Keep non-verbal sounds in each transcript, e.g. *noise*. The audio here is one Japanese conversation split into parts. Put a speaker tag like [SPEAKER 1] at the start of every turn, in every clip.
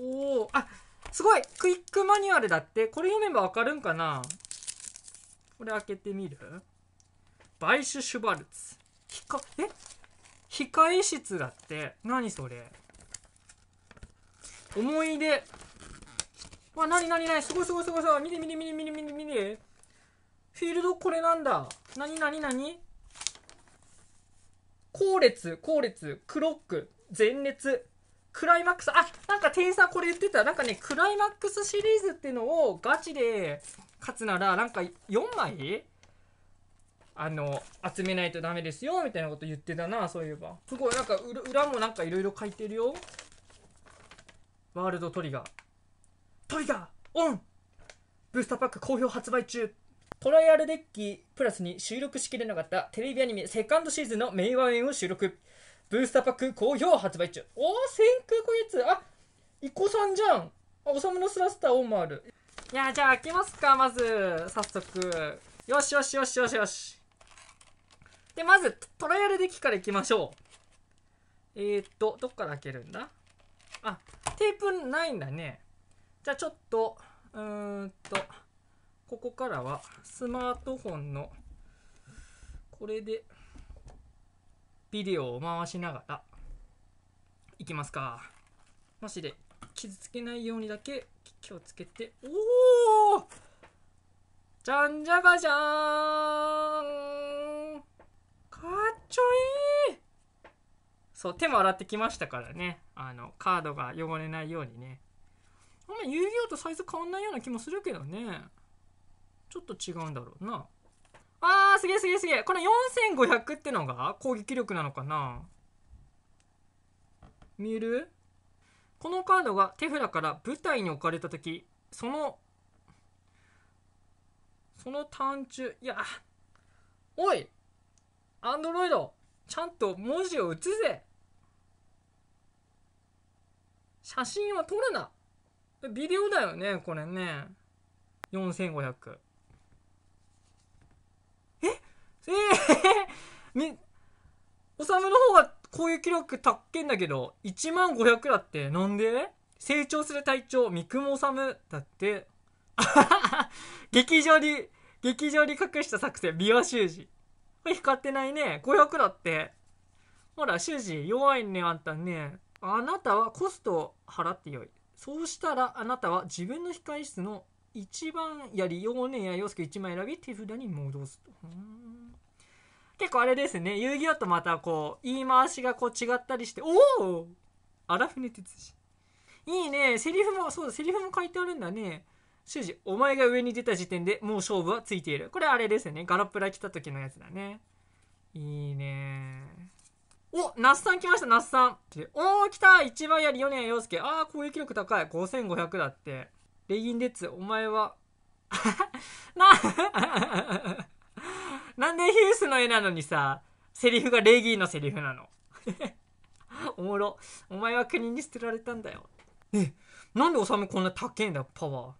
[SPEAKER 1] おおあすごいクイックマニュアルだってこれ読めばわかるんかなこれ開けてみるバイシュ・シュバルツひかえ控え室だって何それ思い出わなになにすごいすごいすごいすごい見て見て見て見て見て見てフィールドこれなんだなになになに後列後列クロック前列クライマックス、あ、なんか店員さんこれ言ってた。なんかね、クライマックスシリーズっていうのをガチで勝つなら、なんか4枚あの、集めないとダメですよ、みたいなこと言ってたな、そういえば。すごい、なんか裏もなんかいろいろ書いてるよ。ワールドトリガー。トリガーオンブースターパック好評発売中トライアルデッキプラスに収録しきれなかったテレビアニメセカンドシーズンの名場面を収録。ブースターパック好評発売中。お先1こいつあ、イコさんじゃん。あ、おさむのスラスターオンマール。いや、じゃあ開けますか、まず。早速。よしよしよしよしよし。で、まず、トライアルデッキからいきましょう。えー、っと、どっから開けるんだあ、テープないんだね。じゃあちょっと、うーんと、ここからはスマートフォンの、これで、ビデオを回しながら行きますかマジで傷つけないようにだけ気をつけておおじゃんじゃがじゃーんかっちょいいそう手も洗ってきましたからねあのカードが汚れないようにねあんま遊戯王とサイズ変わんないような気もするけどねちょっと違うんだろうなあー、すげえすげえすげえ。この4500ってのが攻撃力なのかな見えるこのカードが手札から舞台に置かれた時、その、その単中、いや、おいアンドロイドちゃんと文字を打つぜ写真は撮るなビデオだよね、これね。4500。ええー、おさむの方が攻撃力たっけんだけど、1万500だって、なんで成長する隊長、三雲むだって、*laughs* 劇場に、劇場に隠した作戦、美和修士。これ光ってないね。500だって。ほら、修士、弱いね、あんたね。あなたはコストを払ってよい。そうしたら、あなたは自分の控室の一番やり、幼年や洋介一枚選び、手札に戻すと。結構あれですね遊戯王とまたこう言い回しがこう違ったりしておお荒船哲司いいねセリフもそうだセリフも書いてあるんだね主二お前が上に出た時点でもう勝負はついているこれあれですねガラプラ来た時のやつだねいいねお那須さん来ました那須さんおお来た一番やり米谷洋介ああ攻撃力高い5500だってレギンデッツお前は *laughs* なの絵なのにさ、セリフがレギーのセリフなの。*laughs* おもろ。お前は国に捨てられたんだよ。ねえ、なんでおさむこんな高えんだよ、パワー。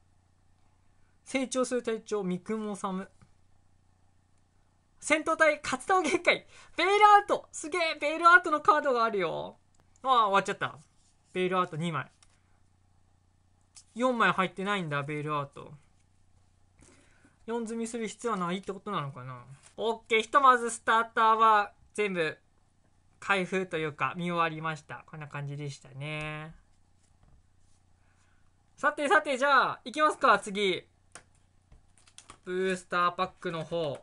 [SPEAKER 1] 成長する隊長、三雲修。戦闘隊活動限界ベイルアウトすげえベイルアウトのカードがあるよああ、終わっちゃった。ベイルアウト2枚。4枚入ってないんだ、ベイルアウト。4積みする必要はないってことなのかな ?OK、ひとまずスターターは全部開封というか見終わりました。こんな感じでしたね。さてさて、じゃあ、いきますか、次。ブースターパックの方。